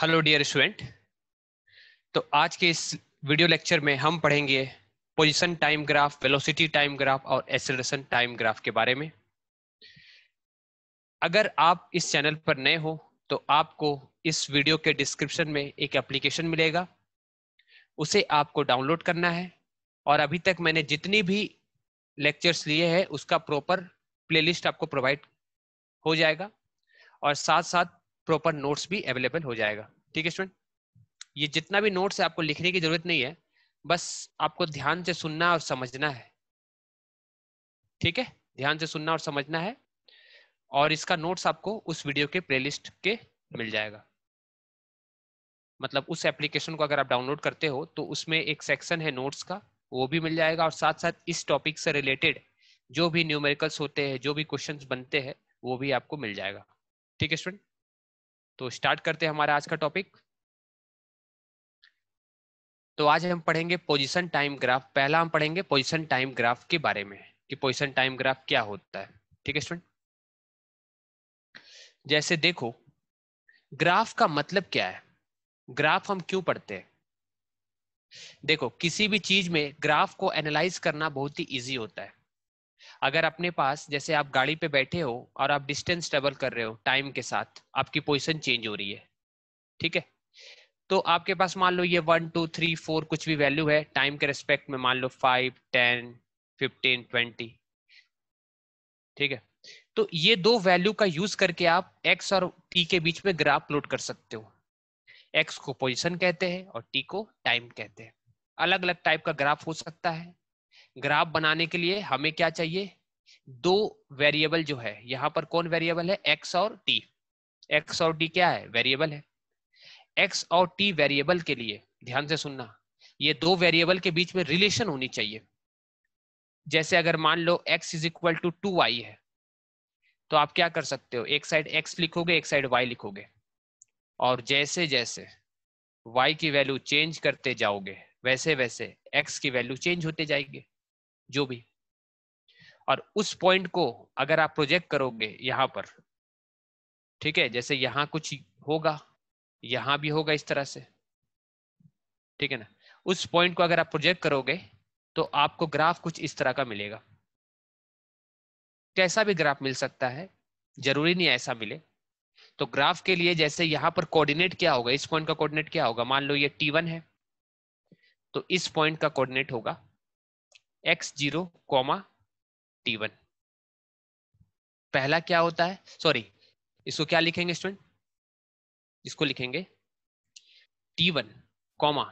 hello dear student तो आज के इस वीडियो लेक्चर में हम पढ़ेंगे position time graph velocity time graph और एसेलरेशन टाइम ग्राफ के बारे में अगर आप इस चैनल पर नए हो तो आपको इस वीडियो के डिस्क्रिप्शन में एक एप्लीकेशन मिलेगा उसे आपको डाउनलोड करना है और अभी तक मैंने जितनी भी लेक्चर्स लिए हैं उसका प्रॉपर प्लेलिस्ट आपको प्रोवाइड हो जाएगा और साथ साथ प्रॉपर नोट्स भी अवेलेबल हो जाएगा ठीक है स्टूडेंट ये जितना भी नोट्स है आपको लिखने की जरूरत नहीं है बस आपको ध्यान से सुनना और समझना है ठीक है ध्यान से सुनना और समझना है और इसका नोट्स आपको उस वीडियो के प्लेलिस्ट के मिल जाएगा मतलब उस एप्लीकेशन को अगर आप डाउनलोड करते हो तो उसमें एक सेक्शन है नोट्स का वो भी मिल जाएगा और साथ साथ इस टॉपिक से रिलेटेड जो भी न्यूमेरिकल्स होते हैं जो भी क्वेश्चंस बनते हैं वो भी आपको मिल जाएगा ठीक है स्टूडेंट तो स्टार्ट करते हैं हमारा आज का टॉपिक तो आज हम पढ़ेंगे पोजीशन टाइम ग्राफ पहला हम पढ़ेंगे पोजीशन टाइम ग्राफ के बारे में कि पोजीशन टाइम ग्राफ क्या होता है ठीक है स्टूडेंट जैसे देखो ग्राफ का मतलब क्या है ग्राफ हम क्यों पढ़ते हैं देखो किसी भी चीज में ग्राफ को एनालाइज करना बहुत ही इजी होता है अगर अपने पास जैसे आप गाड़ी पे बैठे हो और आप डिस्टेंस ट्रेवल कर रहे हो टाइम के साथ आपकी पोजिशन चेंज हो रही है ठीक है तो आपके पास मान लो ये वन टू थ्री फोर कुछ भी वैल्यू है टाइम के रेस्पेक्ट में मान लो फाइव टेन फिफ्टीन ट्वेंटी ठीक है तो ये दो वैल्यू का यूज करके आप एक्स और टी के बीच में ग्राफ लोड कर सकते हो एक्स को पोजिशन कहते हैं और टी को टाइम कहते हैं अलग अलग टाइप का ग्राफ हो सकता है ग्राफ बनाने के लिए हमें क्या चाहिए दो वेरिएबल जो है यहाँ पर कौन वेरिएबल है एक्स और टी एक्स और टी क्या है वेरिएबल है एक्स और टी वेरिएबल के लिए ध्यान से सुनना ये दो वेरिएबल के बीच में रिलेशन होनी चाहिए जैसे अगर मान लो x is equal to two Y है तो आप क्या कर सकते हो एक साइड x लिखोगे एक साइड y लिखोगे और जैसे जैसे y की वैल्यू चेंज करते जाओगे वैसे वैसे x की वैल्यू चेंज होते जाएगी जो भी और उस पॉइंट को अगर आप प्रोजेक्ट करोगे यहां पर ठीक है जैसे यहां कुछ होगा यहां भी होगा इस तरह से ठीक है ना उस पॉइंट को अगर आप प्रोजेक्ट करोगे तो आपको ग्राफ कुछ इस तरह का मिलेगा कैसा भी ग्राफ मिल सकता है जरूरी नहीं ऐसा मिले तो ग्राफ के लिए जैसे यहां पर कोऑर्डिनेट क्या होगा इस पॉइंट का कोऑर्डिनेट क्या होगा मान लो ये टी वन है तो इस पॉइंट का कोऑर्डिनेट होगा X zero comma T one पहला क्या होता है सॉरी इसको क्या लिखेंगे स्टूडेंट इसको लिखेंगे T one comma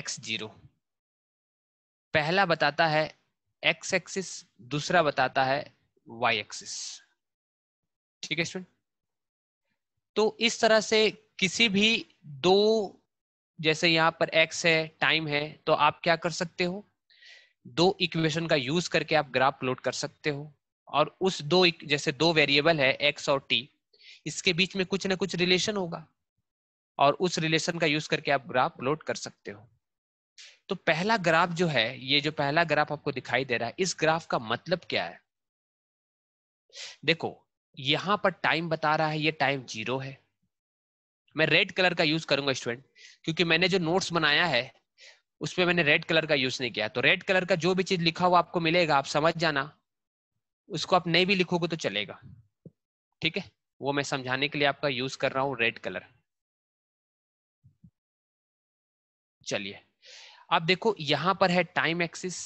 X zero पहला बताता है एक्स एक्सिस दूसरा बताता है वाई एक्सिस ठीक है स्टूडेंट तो इस तरह से किसी भी दो जैसे यहां पर एक्स है टाइम है तो आप क्या कर सकते हो दो इक्वेशन का यूज करके आप ग्राफ प्लॉट कर सकते हो और उस दो जैसे दो वेरिएबल है एक्स और टी इसके बीच में कुछ ना कुछ रिलेशन होगा और उस रिलेशन का यूज करके आप ग्राफ प्लॉट कर सकते हो तो पहला ग्राफ जो है ये जो पहला ग्राफ आपको दिखाई दे रहा है इस ग्राफ का मतलब क्या है देखो यहां पर टाइम बता रहा है ये टाइम जीरो है मैं रेड कलर का यूज करूंगा स्टूडेंट क्योंकि मैंने जो नोट्स बनाया है उस पर मैंने रेड कलर का यूज नहीं किया तो रेड कलर का जो भी चीज लिखा हुआ आपको मिलेगा आप समझ जाना उसको आप नहीं भी लिखोगे तो चलेगा ठीक है वो मैं समझाने के लिए आपका यूज कर रहा हूँ रेड कलर चलिए आप देखो यहां पर है टाइम एक्सिस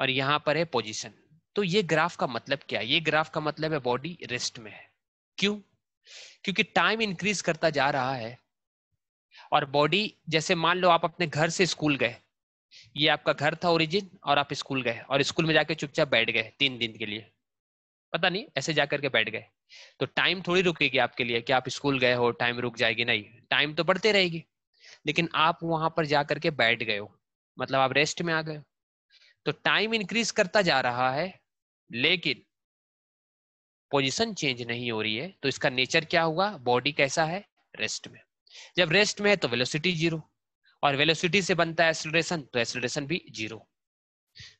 और यहां पर है पोजीशन तो ये ग्राफ का मतलब क्या है ये ग्राफ का मतलब है बॉडी रेस्ट में है क्यों क्योंकि टाइम इंक्रीज करता जा रहा है और बॉडी जैसे मान लो आप अपने घर से स्कूल गए ये आपका घर था ओरिजिन और आप स्कूल गए और स्कूल में जाके चुपचाप बैठ गए तीन दिन के लिए पता नहीं ऐसे जाकर के बैठ गए तो टाइम थोड़ी रुकेगी आपके लिए कि आप स्कूल गए हो टाइम रुक जाएगी नहीं टाइम तो बढ़ते रहेगी लेकिन आप वहां पर जाकर के बैठ गए हो मतलब आप रेस्ट में आ गए तो टाइम इंक्रीज करता जा रहा है लेकिन पोजीशन चेंज नहीं हो रही है तो इसका नेचर क्या हुआ बॉडी कैसा है रेस्ट में जब रेस्ट में है तो वेलोसिटी जीरो और वेलोसिटी से बनता है एक्सलरेशन तो एक्सलरेशन भी जीरो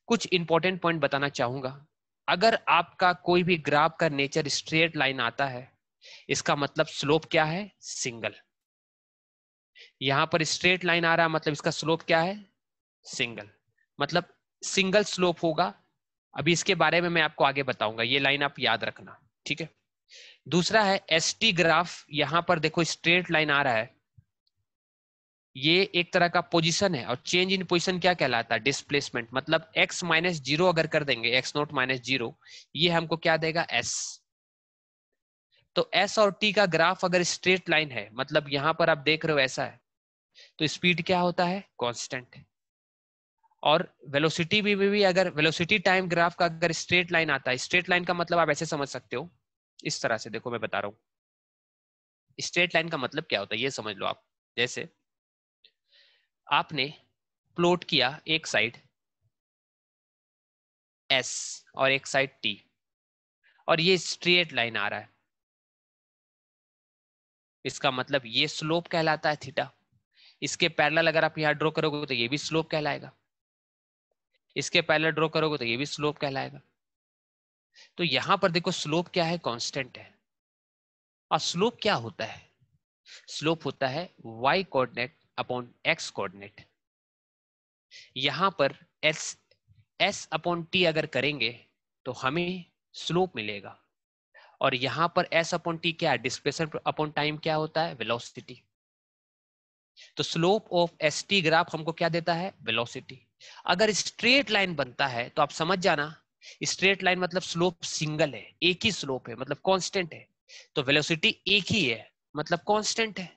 कुछ इंपॉर्टेंट पॉइंट बताना चाहूंगा अगर आपका कोई भी ग्राफ का नेचर स्ट्रेट लाइन आता है इसका मतलब स्लोप क्या है सिंगल यहां पर स्ट्रेट लाइन आ रहा है मतलब इसका स्लोप क्या है सिंगल मतलब सिंगल स्लोप होगा अभी इसके बारे में मैं आपको आगे बताऊंगा ये लाइन आप याद रखना ठीक है दूसरा है एस टी ग्राफ यहां पर देखो स्ट्रेट लाइन आ रहा है ये एक तरह का पोजीशन है और चेंज इन पोजीशन क्या कहलाता है डिस्प्लेसमेंट मतलब x माइनस जीरो अगर कर देंगे x नोट माइनस जीरो ये हमको क्या देगा s तो s और t का ग्राफ अगर स्ट्रेट लाइन है मतलब यहां पर आप देख रहे हो ऐसा है तो स्पीड क्या होता है कांस्टेंट है और वेलोसिटी भी, भी, भी अगर वेलोसिटी टाइम ग्राफ का अगर स्ट्रेट लाइन आता है स्ट्रेट लाइन का मतलब आप ऐसे समझ सकते हो इस तरह से देखो मैं बता रहा हूं स्ट्रेट लाइन का मतलब क्या होता है ये समझ लो आप जैसे आपने प्लॉट किया एक साइड एस और एक साइड टी और ये स्ट्रेट लाइन आ रहा है इसका मतलब ये स्लोप कहलाता है थीटा इसके पैरल अगर आप यहां ड्रॉ करोगे तो ये भी स्लोप कहलाएगा इसके पैरल ड्रॉ करोगे तो ये भी स्लोप कहलाएगा तो यहां पर देखो स्लोप क्या है कांस्टेंट है और स्लोप क्या होता है स्लोप होता है Y coordinate upon X coordinate यहां पर एस एस अपॉन टी अगर करेंगे तो हमें स्लोप मिलेगा और यहां पर एस अपॉन टी क्या है डिस्प्लेसमेंट अपॉन टाइम क्या होता है वेलोसिटी तो slope of S T graph हमको क्या देता है वेलोसिटी अगर स्ट्रेट लाइन बनता है तो आप समझ जाना स्ट्रेट लाइन मतलब स्लोप सिंगल है एक ही स्लोप है मतलब कांस्टेंट है तो वेलोसिटी एक ही है मतलब कांस्टेंट है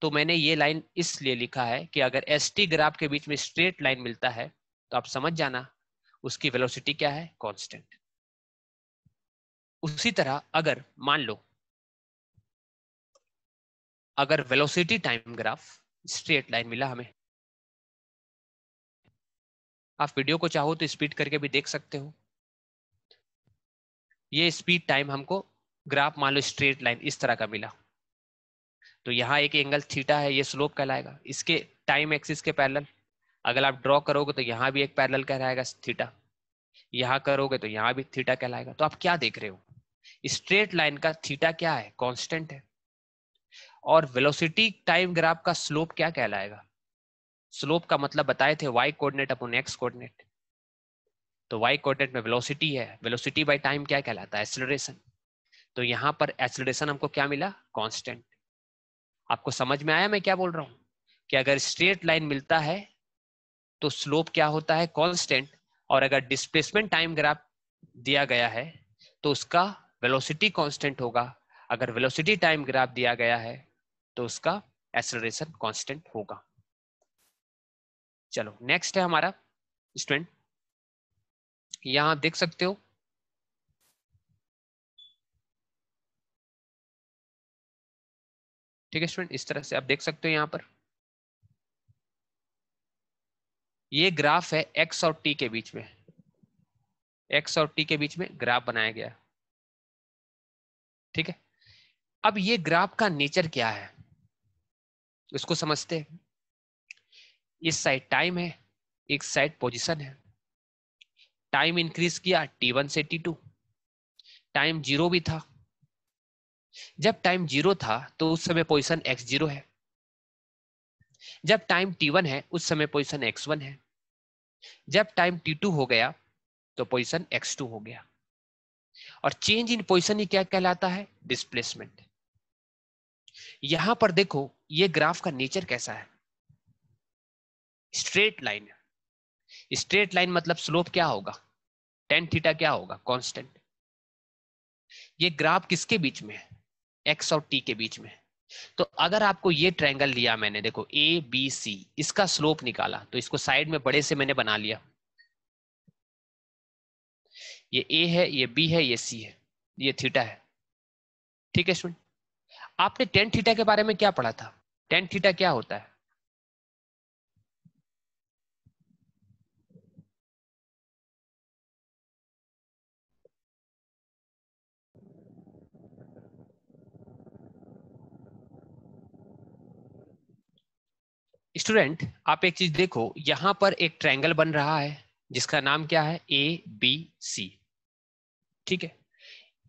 तो मैंने ये लाइन इसलिए लिखा है कि अगर एस टी ग्राफ के बीच में स्ट्रेट लाइन मिलता है तो आप समझ जाना उसकी वेलोसिटी क्या है कॉन्स्टेंट उसी तरह अगर मान लो अगर velocity time graph straight line मिला हमें आप वीडियो को चाहो तो स्पीड करके भी देख सकते हो ये स्पीड टाइम हमको ग्राफ मान लो स्ट्रेट लाइन इस तरह का मिला तो यहाँ एक एंगल थीटा है ये स्लोप कहलाएगा इसके टाइम एक्सिस के पैरेलल अगर आप ड्रॉ करोगे तो यहाँ भी एक पैरेलल कहलाएगा थीटा यहाँ करोगे तो यहाँ भी थीटा कहलाएगा तो आप क्या देख रहे हो स्ट्रेट लाइन का थीटा क्या है कॉन्स्टेंट है और वेलोसिटी टाइम ग्राफ का स्लोप क्या कहलाएगा स्लोप का मतलब बताए थे Y coordinate upon X coordinate तो वाई कोऑर्डिनेट में वेलोसिटी है वेलोसिटी बाय टाइम क्या कहलाता है एक्सेलरेशन तो यहां पर एक्सेलरेशन हमको क्या मिला कांस्टेंट आपको समझ में आया मैं क्या बोल रहा हूं कि अगर स्ट्रेट लाइन मिलता है तो स्लोप क्या होता है कॉन्स्टेंट और अगर डिस्प्लेसमेंट टाइम ग्राफ दिया गया है तो उसका वेलोसिटी कॉन्स्टेंट होगा अगर वेलोसिटी टाइम ग्राफ दिया गया है तो उसका एक्सलरेशन कॉन्स्टेंट होगा चलो नेक्स्ट है हमारा स्टूडेंट यहां देख सकते हो ठीक है स्टूडेंट इस तरह से आप देख सकते हो यहां पर ये ग्राफ है एक्स और टी के बीच में एक्स और टी के बीच में ग्राफ बनाया गया ठीक है अब ये ग्राफ का नेचर क्या है इसको समझते हैं इस साइड टाइम है एक साइड पोजिशन है टाइम इंक्रीज किया t1 से t2 टाइम जीरो भी था जब टाइम जीरो था तो उस समय पोजिशन एक्स जीरो है जब टाइम t1 है उस समय पोजीशन x1 है जब टाइम t2 हो गया तो एक्स x2 हो गया और चेंज इन पोजिशन ही क्या कहलाता है डिस्प्लेसमेंट यहां पर देखो ये ग्राफ का नेचर कैसा है स्ट्रेट लाइन स्ट्रेट लाइन मतलब स्लोप क्या होगा टेन थीटा क्या होगा कांस्टेंट ये ग्राफ किसके बीच में है एक्स और टी के बीच में तो अगर आपको ये ट्रायंगल लिया मैंने देखो ए बी सी इसका स्लोप निकाला तो इसको साइड में बड़े से मैंने बना लिया ये ए है ये बी है ये सी है ये थीटा है ठीक है स्टूडेंट आपने टेन थीटा के बारे में क्या पढ़ा था टेन थीटा क्या होता है स्टूडेंट आप एक चीज देखो यहां पर एक ट्रायंगल बन रहा है जिसका नाम क्या है ए बी सी ठीक है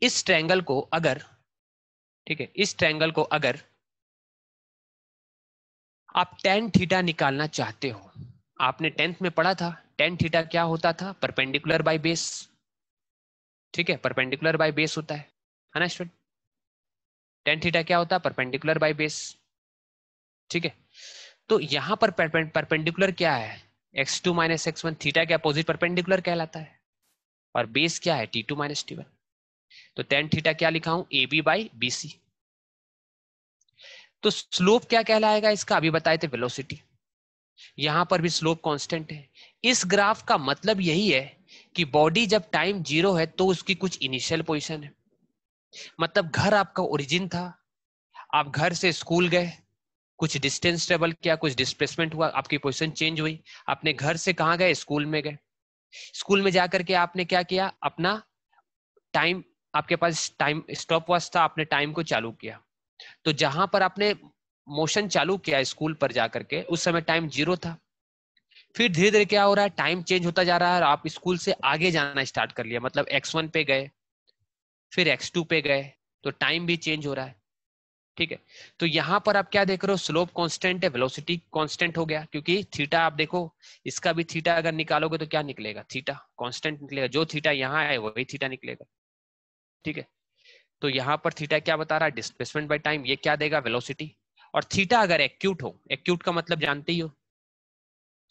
इस ट्रायंगल को अगर ठीक है इस ट्रायंगल को अगर आप टेन थीटा निकालना चाहते हो आपने टेंथ में पढ़ा था टेन थीटा क्या होता था परपेंडिकुलर बाय बेस ठीक है परपेंडिकुलर बाय बेस होता है ना स्टूडेंट टेन थीटा क्या होता है परपेंडिकुलर बाय बेस ठीक है तो यहां पर परपेंडिकुलर क्या है x2 two minus X one theta के अपोजिट परपेंडिकुलर कहलाता है और बेस क्या है T two minus T one तो टेन थीटा क्या लिखा हूं A B by B C तो स्लोप क्या कहलाएगा इसका अभी बताए थे वेलोसिटी यहां पर भी स्लोप कांस्टेंट है इस ग्राफ का मतलब यही है कि बॉडी जब टाइम जीरो है तो उसकी कुछ इनिशियल पोजीशन है मतलब घर आपका ओरिजिन था आप घर से स्कूल गए कुछ डिस्टेंस ट्रेवल किया कुछ डिस्प्लेसमेंट हुआ आपकी पोजिशन चेंज हुई आपने घर से कहा गए स्कूल में गए स्कूल में जाकर के आपने क्या किया अपना टाइम आपके पास टाइम स्टॉप वॉच था आपने टाइम को चालू किया तो जहां पर आपने मोशन चालू किया स्कूल पर जाकर के उस समय टाइम जीरो था फिर धीरे धीरे क्या हो रहा है टाइम चेंज होता जा रहा है और आप स्कूल से आगे जाना स्टार्ट कर लिया मतलब एक्स वन पे गए फिर एक्स टू पे गए तो टाइम भी चेंज हो रहा है ठीक है तो यहां पर आप क्या देख रहे हो स्लोप कांस्टेंट है वेलोसिटी कांस्टेंट हो गया क्योंकि थीटा आप देखो इसका भी थीटा अगर निकालोगे तो क्या निकलेगा थीटा कांस्टेंट निकलेगा जो थीटा यहाँ आए वही थीटा निकलेगा ठीक है तो यहाँ पर थीटा क्या बता रहा है डिस्प्लेसमेंट बाई टाइम ये क्या देगा वेलोसिटी और थीटा अगर एक्यूट हो एक्यूट का मतलब जानते ही हो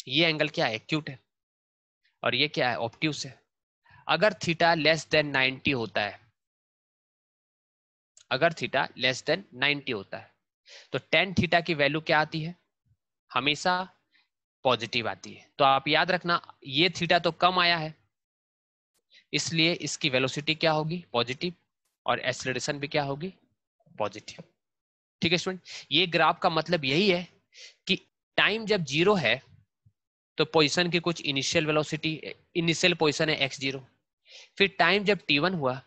ये एंगल क्या है एक्यूट है और ये क्या है ऑप्ट्यूस है अगर थीटा लेस देन 90 होता है अगर थीटा लेस देन 90 होता है तो टेन थीटा की वैल्यू क्या आती है हमेशा पॉजिटिव आती है तो आप याद रखना ये थीटा तो कम आया है इसलिए इसकी वेलोसिटी क्या होगी पॉजिटिव और एसलेशन भी क्या होगी पॉजिटिव ठीक है स्टूडेंट ये ग्राफ का मतलब यही है कि टाइम जब जीरो है तो पोजिशन की कुछ इनिशियल वेलोसिटी इनिशियल पोजिशन है एक्स जीरो फिर टाइम जब टी वन हुआ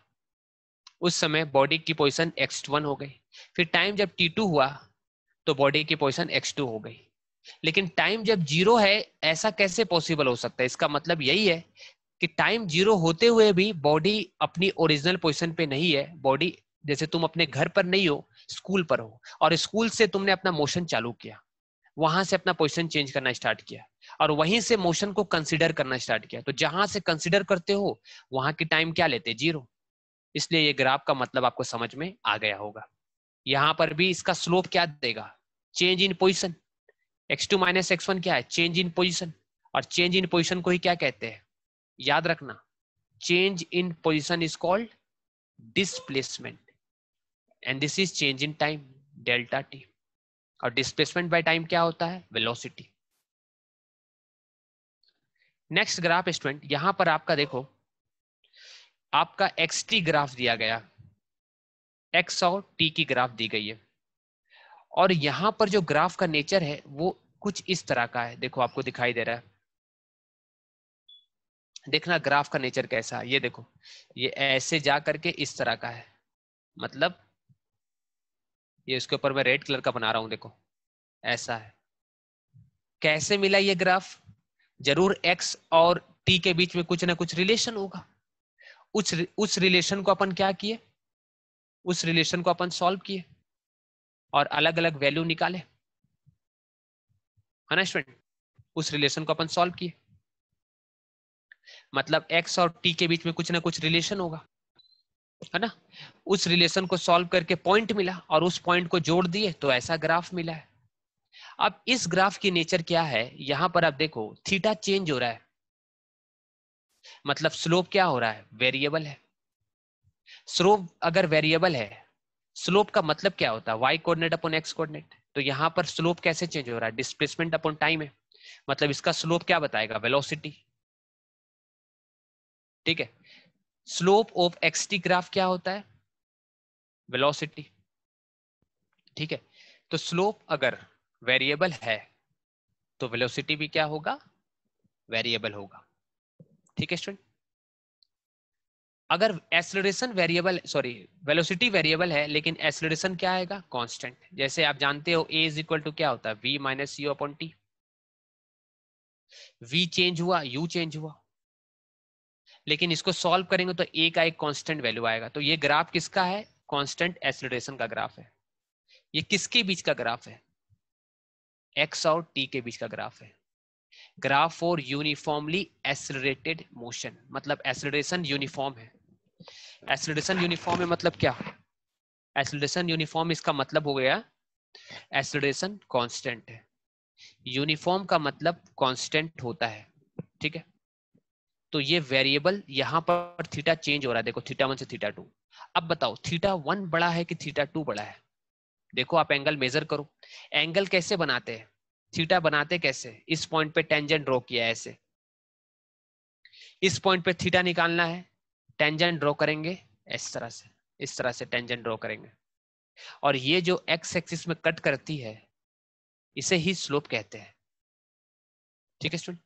उस समय बॉडी की पोजिशन एक्स वन हो गई फिर टाइम जब टी टू हुआ तो बॉडी की पोजिशन एक्स टू हो गई लेकिन टाइम जब जीरो है ऐसा कैसे पॉसिबल हो सकता है इसका मतलब यही है कि टाइम जीरो होते हुए भी बॉडी अपनी ओरिजिनल पोजिशन पे नहीं है बॉडी जैसे तुम अपने घर पर नहीं हो स्कूल पर हो और स्कूल से तुमने अपना मोशन चालू किया वहां से अपना पोजिशन चेंज करना स्टार्ट किया और वहीं से मोशन को कंसिडर करना स्टार्ट किया तो जहां से कंसिडर करते हो वहां की टाइम क्या लेते जीरो इसलिए ये ग्राफ का मतलब आपको समझ में आ गया होगा यहां पर भी इसका स्लोप क्या देगा change in position X two minus X one क्या है चेंज इन पोजिशन और चेंज इन पोजिशन को ही क्या कहते हैं याद रखना change in position is called displacement and this is change in time delta T और डिस्प्लेसमेंट बाय टाइम क्या होता है वेलोसिटी नेक्स्ट ग्राफ स्टूडेंट यहां पर आपका देखो आपका एक्स टी ग्राफ दिया गया एक्स और टी की ग्राफ दी गई है और यहां पर जो ग्राफ का नेचर है वो कुछ इस तरह का है देखो आपको दिखाई दे रहा है देखना ग्राफ का नेचर कैसा है ये देखो ये ऐसे जा करके इस तरह का है मतलब ये उसके ऊपर मैं रेड कलर का बना रहा हूं देखो ऐसा है कैसे मिला ये ग्राफ जरूर एक्स और टी के बीच में कुछ ना कुछ रिलेशन होगा उस उस रिलेशन को अपन क्या किए उस रिलेशन को अपन सॉल्व किए और अलग अलग वैल्यू निकाले है ना स्टूडेंट उस रिलेशन को अपन सॉल्व किए मतलब एक्स और टी के बीच में कुछ ना कुछ रिलेशन होगा है ना उस रिलेशन को सॉल्व करके पॉइंट मिला और उस पॉइंट को जोड़ दिए तो ऐसा ग्राफ मिला है अब इस ग्राफ की नेचर क्या है यहां पर आप देखो थीटा चेंज हो रहा है मतलब स्लोप क्या हो रहा है वेरिएबल है स्लोप अगर वेरिएबल है स्लोप का मतलब क्या होता है Y coordinate upon X coordinate तो यहां पर स्लोप कैसे चेंज हो रहा है डिस्प्लेसमेंट अपॉन टाइम है मतलब इसका स्लोप क्या बताएगा वेलोसिटी ठीक है स्लोप ऑफ एक्सटी ग्राफ क्या होता है वेलोसिटी ठीक है तो स्लोप अगर वेरिएबल है तो वेलोसिटी भी क्या होगा वेरिएबल होगा ठीक है स्टूडेंट अगर acceleration variable sorry velocity variable है लेकिन एसलरेशन क्या आएगा कांस्टेंट जैसे आप जानते हो ए इज इक्वल टू क्या होता है V minus U upon T V change हुआ यू चेंज हुआ लेकिन इसको सॉल्व करेंगे तो ए का एक कांस्टेंट वैल्यू आएगा तो ये ग्राफ किसका है कांस्टेंट एसलरेशन का ग्राफ है ये किसके बीच का ग्राफ है एक्स और टी के बीच का ग्राफ है graph for uniformly accelerated motion मतलब एसलरेशन यूनिफॉर्म है एसलरेशन यूनिफॉर्म है मतलब क्या एसलरेशन यूनिफॉर्म इसका मतलब हो गया एसलरेशन कांस्टेंट है यूनिफॉर्म का मतलब कांस्टेंट होता है ठीक है तो ये वेरिएबल यहां पर थीटा चेंज हो रहा है देखो थीटा वन से थीटा टू अब बताओ थीटा वन बड़ा है कि थीटा टू बड़ा है देखो आप एंगल मेजर करो एंगल कैसे बनाते हैं थीटा बनाते कैसे इस पॉइंट पे टेंजेंट ड्रॉ किया ऐसे इस पॉइंट पे थीटा निकालना है टेंजेंट ड्रॉ करेंगे इस तरह से इस तरह से टेंजेंट ड्रॉ करेंगे और ये जो एक्स एक्सिस में कट करती है इसे ही स्लोप कहते हैं ठीक है स्टूडेंट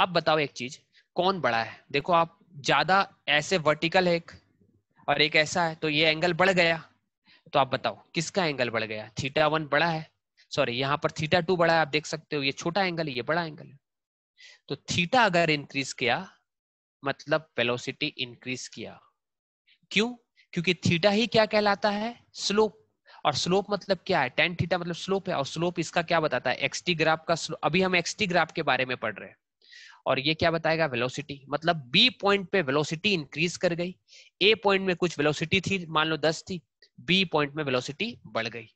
अब बताओ एक चीज कौन बड़ा है देखो आप ज्यादा ऐसे वर्टिकल है एक और एक ऐसा है तो ये एंगल बढ़ गया तो आप बताओ किसका एंगल बढ़ गया थीटा वन बड़ा है सॉरी यहां पर थीटा टू बड़ा है आप देख सकते हो ये छोटा एंगल है ये बड़ा एंगल है तो थीटा अगर इंक्रीज किया मतलब वेलोसिटी इंक्रीज किया क्यों क्योंकि थीटा ही क्या कहलाता है स्लोप और स्लोप मतलब क्या है टेन थीटा मतलब स्लोप है और स्लोप इसका क्या बताता है एक्सटी ग्राफ का स्लोप अभी हम एक्सटी ग्राफ के बारे में पढ़ रहे हैं और ये क्या बताएगा वेलोसिटी मतलब बी पॉइंट पे वेलोसिटी इंक्रीज कर गई ए पॉइंट में कुछ वेलोसिटी थी मान लो दस थी बी पॉइंट में वेलोसिटी बढ़ गई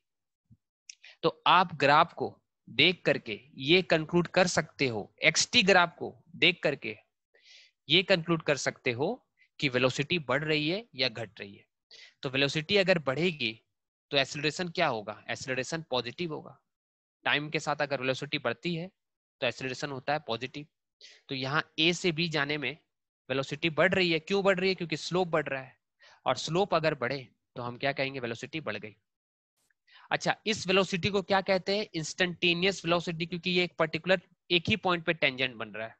तो आप ग्राफ को देख करके ये कंक्लूड कर सकते हो एक्सटी ग्राफ को देख करके ये कंक्लूड कर सकते हो कि वेलोसिटी बढ़ रही है या घट रही है तो वेलोसिटी अगर बढ़ेगी तो एक्सिलेशन क्या होगा एक्सिलेशन पॉजिटिव होगा टाइम के साथ अगर वेलोसिटी बढ़ती है तो एक्सिलेशन होता है पॉजिटिव तो यहाँ ए से बी जाने में वेलोसिटी बढ़ रही है क्यों बढ़ रही है क्योंकि स्लोप बढ़ रहा है और स्लोप अगर बढ़े तो हम क्या कहेंगे वेलोसिटी बढ़ गई अच्छा इस वेलोसिटी को क्या कहते हैं इंस्टेंटेनियस वेलोसिटी क्योंकि ये एक पर्टिकुलर एक ही पॉइंट पे टेंजेंट बन रहा है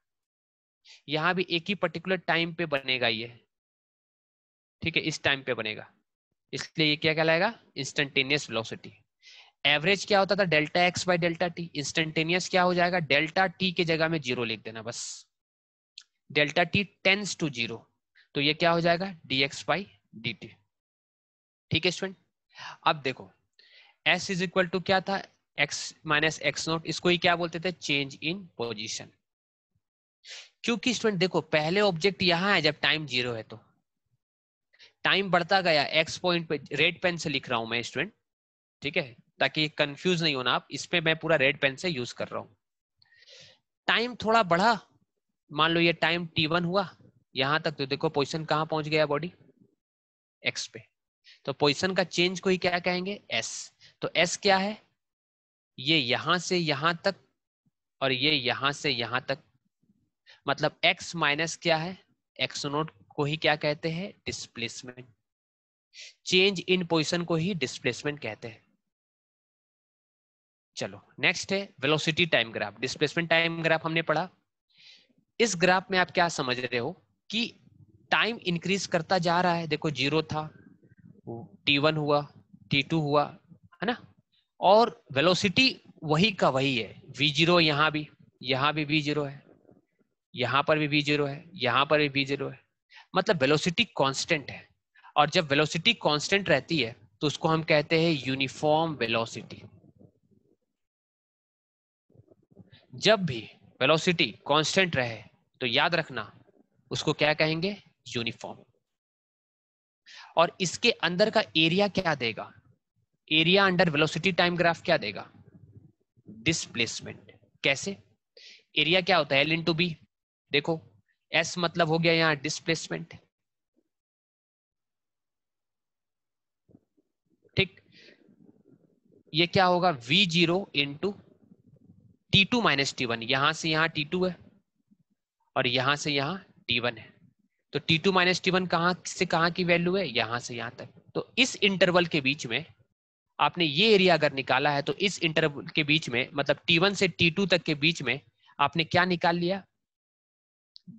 यहां भी एक ही पर्टिकुलर टाइम पे बनेगा ये ठीक है इस टाइम पे बनेगा इसलिए ये क्या कहलाएगा इंस्टेंटेनियस वेलोसिटी एवरेज क्या होता था delta X by delta T instantaneous क्या हो जाएगा डेल्टा टी के जगह में जीरो लिख देना बस delta T tends to zero तो ये क्या हो जाएगा D X by D T ठीक है स्टूडेंट अब देखो एस इज इक्वल टू क्या था एक्स माइनस एक्स नॉट इसको ही क्या बोलते थे चेंज इन पोजिशन क्योंकि स्टूडेंट देखो पहले ऑब्जेक्ट यहाँ है जब टाइम जीरो है तो टाइम बढ़ता गया एक्स पॉइंट पे रेड पेन से लिख रहा हूं मैं स्टूडेंट ठीक है ताकि कंफ्यूज नहीं होना आप इस पे मैं पूरा रेड पेन से यूज कर रहा हूं टाइम थोड़ा बढ़ा मान लो ये टाइम टी वन हुआ यहां तक तो देखो पोजिशन कहां पहुंच गया बॉडी एक्स पे तो पोजिशन का चेंज को ही क्या कहेंगे एस तो एस क्या है ये यहां से यहां तक और ये यहां से यहां तक मतलब एक्स माइनस क्या है एक्स नोट को ही क्या कहते हैं डिस्प्लेसमेंट चेंज इन पोजिशन को ही डिस्प्लेसमेंट कहते हैं चलो नेक्स्ट है velocity time graph displacement time graph हमने पढ़ा इस ग्राफ में आप क्या समझ रहे हो कि टाइम इंक्रीज करता जा रहा है देखो जीरो था टी वन हुआ टी टू हुआ है ना और वेलोसिटी वही का वही है वी जीरो यहां भी यहां भी वी जीरो है यहां पर भी वी जीरो है यहां पर भी वी जीरो है मतलब वेलोसिटी कांस्टेंट है और जब वेलोसिटी कांस्टेंट रहती है तो उसको हम कहते हैं यूनिफॉर्म वेलोसिटी जब भी वेलोसिटी कांस्टेंट रहे तो याद रखना उसको क्या कहेंगे यूनिफॉर्म और इसके अंदर का एरिया क्या देगा area under velocity time graph क्या देगा डिस्प्लेसमेंट कैसे एरिया क्या होता है एल इंटू बी देखो एस मतलब हो गया यहां डिस्प्लेसमेंट ठीक ये क्या होगा V zero into T two minus T one यहां से यहां टी टू है और यहां से यहां टी वन है तो T two minus T one कहां से कहां की वैल्यू है यहां से यहां तक तो इस इंटरवल के बीच में आपने ये एरिया अगर निकाला है तो इस इंटरवल के बीच में मतलब T1 से T2 तक के बीच में आपने क्या निकाल लिया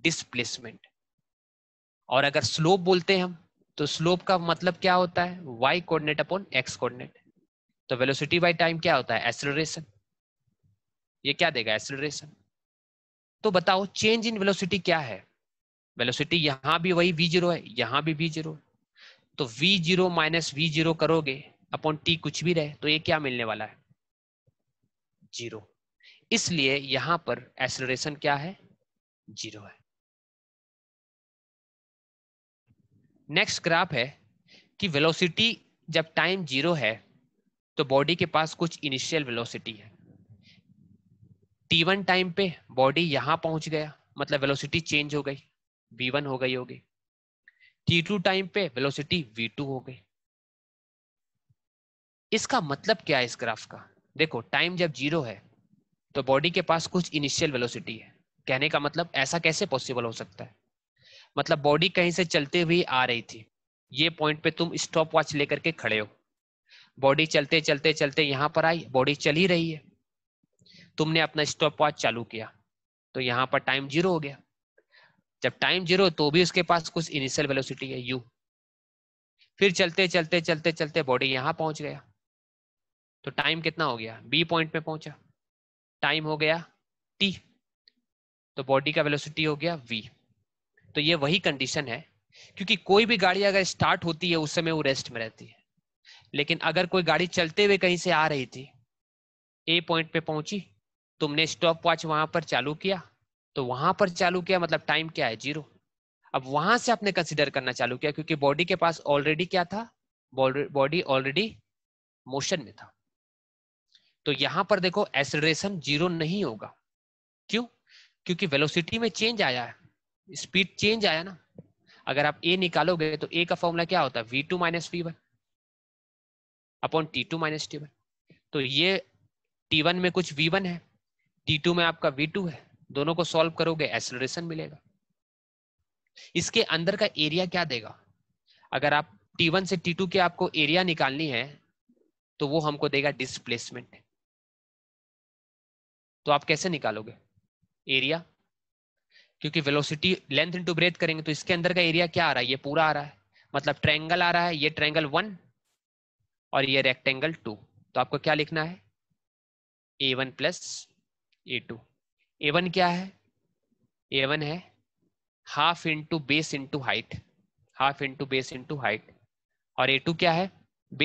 डिस्प्लेसमेंट और अगर स्लोप बोलते हैं हम तो स्लोप का मतलब क्या होता है y coordinate upon x coordinate तो वेलोसिटी बाई टाइम क्या होता है एसलरेशन ये क्या देगा एसलरेशन तो बताओ चेंज इन वेलोसिटी क्या है वेलोसिटी यहां भी वही v0 है यहां भी v0 तो v0 zero minus V zero करोगे अपॉन टी कुछ भी रहे तो ये क्या मिलने वाला है जीरो इसलिए यहां पर एसलोरेशन क्या है जीरो है नेक्स्ट ग्राफ है कि वेलोसिटी जब टाइम जीरो है तो बॉडी के पास कुछ इनिशियल वेलोसिटी है टी वन टाइम पे बॉडी यहां पहुंच गया मतलब वेलोसिटी चेंज हो गई वी वन हो गई होगी टी टू टाइम पे वेलोसिटी वी टू हो गई इसका मतलब क्या है इस ग्राफ का देखो टाइम जब जीरो है तो बॉडी के पास कुछ इनिशियल वेलोसिटी है कहने का मतलब ऐसा कैसे पॉसिबल हो सकता है मतलब बॉडी कहीं से चलते हुए आ रही थी ये पॉइंट पे तुम स्टॉप वॉच लेकर के खड़े हो बॉडी चलते चलते चलते यहां पर आई बॉडी चल ही रही है तुमने अपना स्टॉप वॉच चालू किया तो यहां पर टाइम जीरो हो गया जब टाइम जीरो तो भी उसके पास कुछ इनिशियल वेलोसिटी है यू फिर चलते चलते चलते चलते बॉडी यहाँ पहुंच गया तो टाइम कितना हो गया बी पॉइंट पे पहुंचा टाइम हो गया टी तो बॉडी का वेलोसिटी हो गया वी तो ये वही कंडीशन है क्योंकि कोई भी गाड़ी अगर स्टार्ट होती है उस समय वो रेस्ट में रहती है लेकिन अगर कोई गाड़ी चलते हुए कहीं से आ रही थी ए पॉइंट पे पहुंची तुमने स्टॉप वॉच वहां पर चालू किया तो वहां पर चालू किया मतलब टाइम क्या है जीरो अब वहां से आपने कंसिडर करना चालू किया क्योंकि बॉडी के पास ऑलरेडी क्या था बॉडी ऑलरेडी मोशन में था तो यहां पर देखो एसरेशन जीरो नहीं होगा क्यों क्योंकि वेलोसिटी में चेंज आया है स्पीड चेंज आया ना अगर आप ए निकालोगे तो ए का फॉर्मूला क्या होता है V two minus V one upon T two minus T one तो ये टी वन में कुछ वी वन है टी टू में आपका वी टू है दोनों को सॉल्व करोगे एसलरेशन मिलेगा इसके अंदर का एरिया क्या देगा अगर आप टी वन से टी टू के आपको एरिया निकालनी है तो वो हमको देगा डिस्प्लेसमेंट तो आप कैसे निकालोगे एरिया क्योंकि वेलोसिटी लेंथ इनटू ब्रेथ करेंगे तो इसके अंदर का एरिया क्या आ रहा है ये पूरा आ रहा है मतलब ट्रेंगल आ रहा है ये ट्रेंगल वन और ये रेक्टेंगल टू तो आपको क्या लिखना है A one plus A two A one क्या है ए वन है half into base into height half into base into height और ए टू क्या है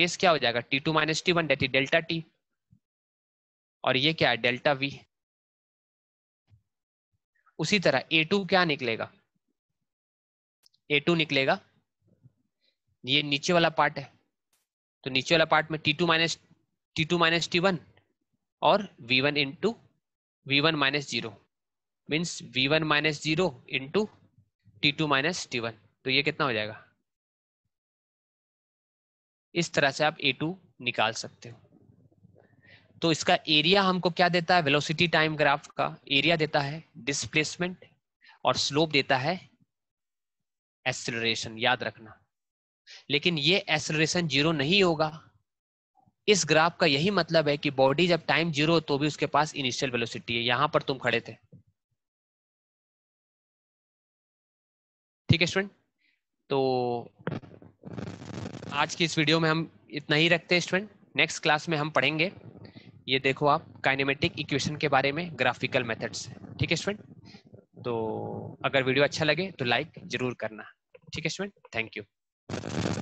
बेस क्या हो जाएगा T two minus T one that delta T और ये क्या है डेल्टा वी उसी तरह ए टू क्या निकलेगा ए टू निकलेगा ये नीचे वाला पार्ट है तो नीचे वाला पार्ट में T two minus T two minus T one और V one into V one minus zero means V one minus zero into T two minus T one तो ये कितना हो जाएगा इस तरह से आप ए टू निकाल सकते हो तो इसका एरिया हमको क्या देता है वेलोसिटी टाइम ग्राफ का एरिया देता है डिस्प्लेसमेंट और स्लोप देता है एसलरेशन याद रखना लेकिन ये एसलरेशन जीरो नहीं होगा इस ग्राफ का यही मतलब है कि बॉडी जब टाइम जीरो तो भी उसके पास इनिशियल वेलोसिटी है यहां पर तुम खड़े थे ठीक है स्टूडेंट तो आज की इस वीडियो में हम इतना ही रखते हैं स्टूडेंट नेक्स्ट क्लास में हम पढ़ेंगे ये देखो आप काइनेमेटिक इक्वेशन के बारे में ग्राफिकल मेथड्स ठीक है स्टूडेंट तो अगर वीडियो अच्छा लगे तो लाइक जरूर करना ठीक है स्टूडेंट थैंक यू